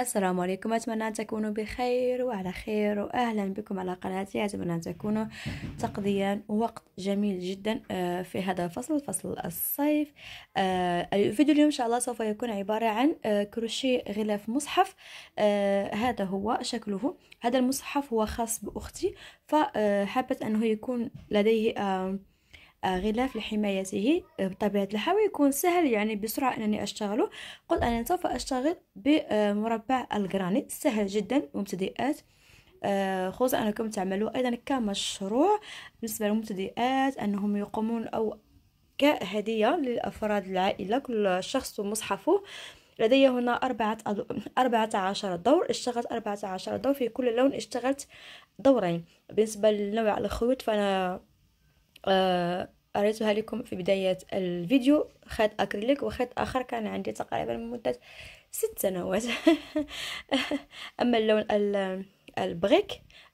السلام عليكم أتمنى أن تكونوا بخير وعلى خير وأهلا بكم على قناتي أتمنى أن تكونوا تقضيا وقت جميل جدا آه، في هذا الفصل فصل الصيف آه، الفيديو اليوم إن شاء الله سوف يكون عبارة عن آه، كروشيه غلاف مصحف هذا هو شكله هذا المصحف هو خاص بأختي فحبت أنه يكون لديه غلاف لحمايته آه، بطبيعة الحال ويكون سهل يعني بسرعة أنني أشتغله قلت أنا سوف أشتغل بمربع الجرانيت سهل جدا ومبتدئات آه، خصوصا أنكم تعملوا أيضا كمشروع بالنسبة للمبتدئات أنهم يقومون أو كهدية للأفراد العائلة كل شخص ومصحفه لدي هنا أربعة أربعة عشر دور اشتغلت أربعة عشر دور في كل لون اشتغلت دورين بالنسبة لنوع الخيوط فأنا آه أريتها لكم في بداية الفيديو خيط أكريليك وخيط آخر كان عندي تقريبا مدة ست سنوات أما اللون البغيك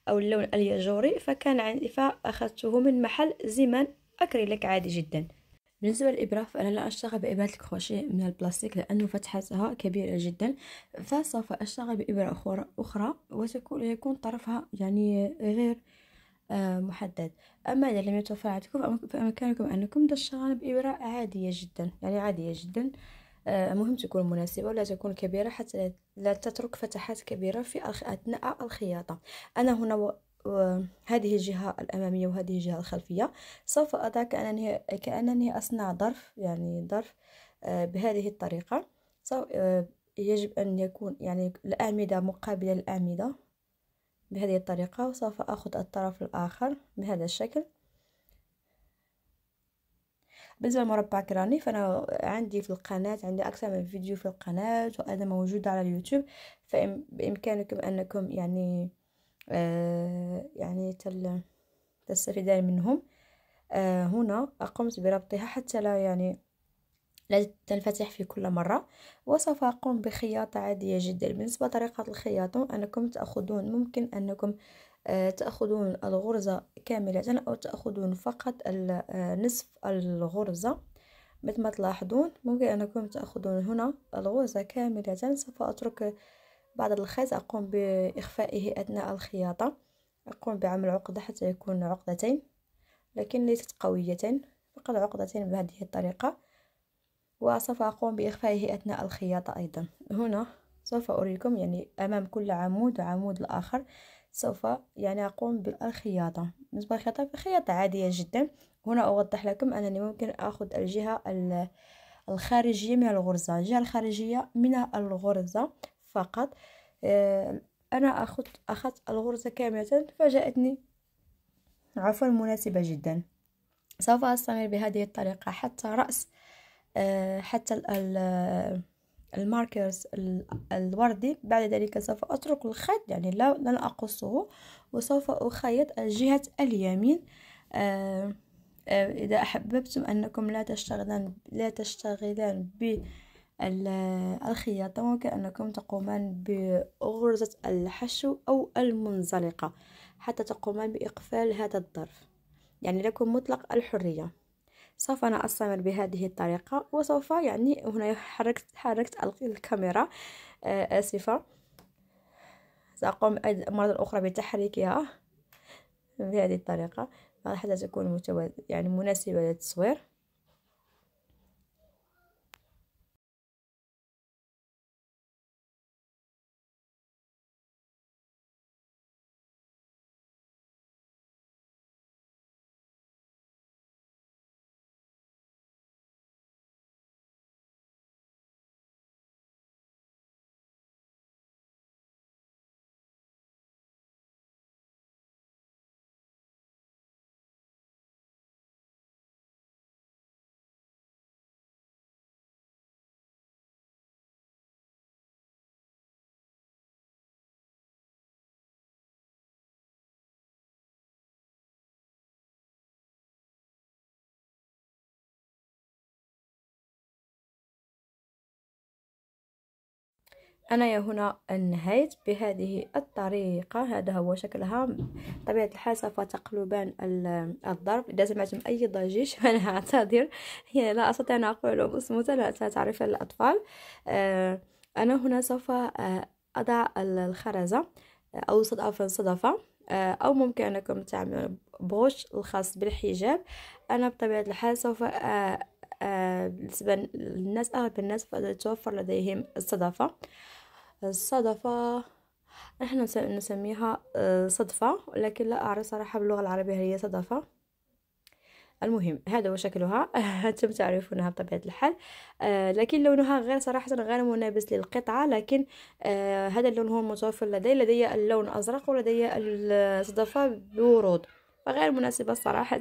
أو اللون الياجوري فكان عندي فأخذته من محل زيمان أكريليك عادي جدا بالنسبة للإبرة فأنا لا أشتغل بإبرة الكروشيه من البلاستيك لأن فتحتها كبيرة جدا فسوف أشتغل بإبرة أخرى, أخرى وسيكون يكون طرفها يعني غير آه، محدد أما إذا لم يتوفر عندكم فإمكانكم أنكم تشتغلون بإبرة عادية جدا يعني عادية جدا آه، المهم تكون مناسبة ولا تكون كبيرة حتى لا تترك فتحات كبيرة في أثناء الخياطة أنا هنا و... و... هذه الجهة الأمامية وهذه الجهة الخلفية سوف أضع كأنني, كأنني أصنع ظرف يعني ظرف آه، بهذه الطريقة سوف يجب أن يكون يعني الأعمدة مقابلة الأعمدة بهذه الطريقة وسوف أخذ الطرف الآخر بهذا الشكل بالنسبة لمربع كراني فأنا عندي في القناة عندي أكثر من فيديو في القناة وأنا موجودة على اليوتيوب فبإمكانكم أنكم يعني آه يعني تل تستفيدان منهم آه هنا قمت بربطها حتى لا يعني لا تنفتح في كل مرة وسوف أقوم بخياطة عادية جدا بالنسبة لطريقة الخياطة أنكم تأخذون ممكن أنكم آه، تأخذون الغرزة كاملة أو تأخذون فقط آه، نصف الغرزة مثل ما تلاحظون ممكن أنكم تأخذون هنا الغرزة كاملة سوف أترك بعض الخيط أقوم بإخفائه أثناء الخياطة أقوم بعمل عقدة حتى يكون عقدتين لكن ليست قويتين فقط عقدتين بهذه الطريقة وسوف أقوم بإخفائه أثناء الخياطة أيضا هنا سوف أريكم يعني أمام كل عمود وعمود الآخر سوف يعني أقوم بالخياطة بالنسبة للخياطة خياطة عادية جدا هنا أوضح لكم أنني ممكن أخذ الجهة الخارجية من الغرزة الجهة الخارجية من الغرزة فقط آه، أنا أخذ أخذت الغرزة كاملة فجاءتني عفوا مناسبة جدا سوف أستمر بهذه الطريقة حتى رأس آه، حتى آه، الماركرز الوردي بعد ذلك سوف أترك الخيط يعني لا لن أقصه وسوف أخيط الجهة اليمين آه، إذا أحببتم أنكم لا تشتغلان لا تشتغلان بالخياطة ممكن أنكم تقومان بغرزة الحشو أو المنزلقة حتى تقومان بإقفال هذا الظرف يعني لكم مطلق الحرية سوف أنا أستمر بهذه الطريقة وسوف يعني هنا حركت, حركت الكاميرا آه، آسفة سأقوم مرة أخرى بتحريكها بهذه الطريقة حتى تكون متوازن يعني مناسبة للتصوير أنا هنا انهيت بهذه الطريقة هذا هو شكلها طبيعة الحال سوف تقلبان الضرب إذا سمعتم أي ضجيج فأنا أعتذر هي لا أستطيع أن أقول بصمت لا تعرف الأطفال آه، أنا هنا سوف آه، أضع الخرزة آه، أو صدفة صدفة أو ممكن أنكم تعملوا بوش الخاص بالحجاب أنا بطبيعة الحال سوف بالنسبة للناس أغلب الناس توفر لديهم الصدفة الصدفة نحن نسميها آه، صدفة لكن لا أعرف صراحة باللغة العربية هل هي صدفة المهم هذا هو شكلها أنتم تعرفونها بطبيعة الحال آه، لكن لونها غير صراحة غير منابس للقطعة لكن آه، هذا اللون هو المتوفر لدي لدي اللون أزرق ولدي الصدفة بورود فغير مناسبة صراحة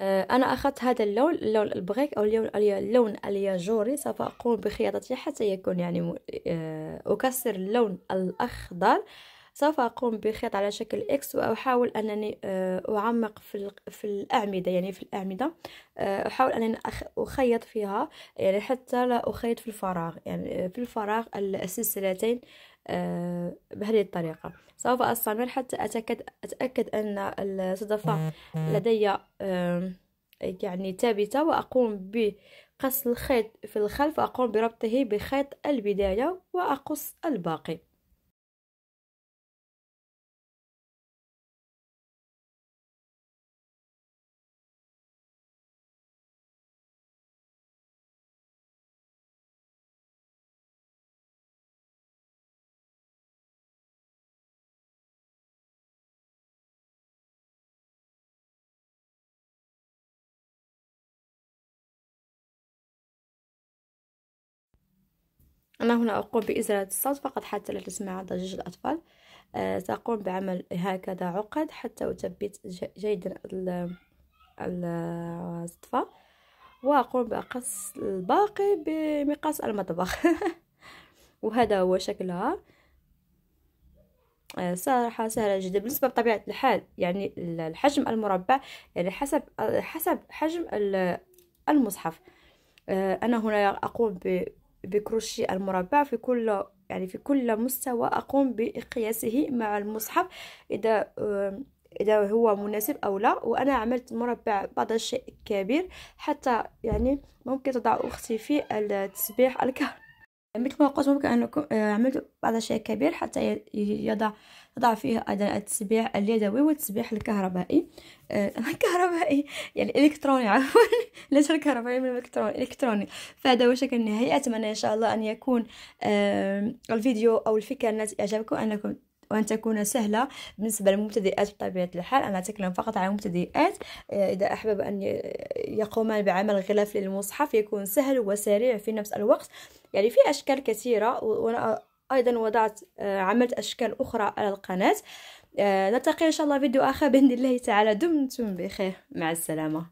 آه، انا اخذت هذا اللون اللون البغيك او اللون اللون الياجوري سوف اقوم بخياطته حتى يكون يعني آه، اكسر اللون الاخضر سوف اقوم بخيط على شكل اكس واحاول انني آه، اعمق في في الاعمده يعني في الاعمده احاول انني اخيط فيها يعني حتى لا اخيط في الفراغ يعني في الفراغ السلسلتين بهذه الطريقة سوف أستمر حتى أتأكد, أتأكد أن الصدفة لدي يعني ثابتة وأقوم بقص الخيط في الخلف وأقوم بربطه بخيط البداية وأقص الباقي أنا هنا أقوم بإزالة الصوت فقط حتى لا تسمع ضجيج الأطفال آه، سأقوم بعمل هكذا عقد حتى أثبت جيدا الصدفة وأقوم بقص الباقي بمقص المطبخ وهذا هو شكلها آه، صراحة سهلة جدا بالنسبة بطبيعة الحال يعني الحجم المربع يعني حسب حسب حجم المصحف آه، أنا هنا أقوم بكروشي المربع في كل يعني في كل مستوى أقوم بقياسه مع المصحف إذا آه، إذا هو مناسب أو لا وأنا عملت مربع بعض الشيء كبير حتى يعني ممكن تضع أختي في التسبيح الكهربائي مثل ما قلت ممكن انكم آه، عملت بعض الشيء كبير حتى يضع تضع فيه اداء التسبيح اليدوي والتسبيح الكهربائي آه، الكهربائي يعني الإلكتروني عفوا ليس الكهربائي من الإلكتروني إلكتروني فهذا هو شكل النهائي أتمنى إن شاء الله أن يكون الفيديو أو الفكرة التي أعجبكم أنكم وأن تكون سهلة بالنسبة للمبتدئات بطبيعة الحال أنا أتكلم فقط على المبتدئات آه، إذا أحبب أن يقومان بعمل غلاف للمصحف يكون سهل وسريع في نفس الوقت يعني في أشكال كثيرة وأنا أيضا وضعت آه، عملت أشكال أخرى على القناة آه، نلتقي إن شاء الله فيديو آخر بإذن الله تعالى دمتم بخير مع السلامة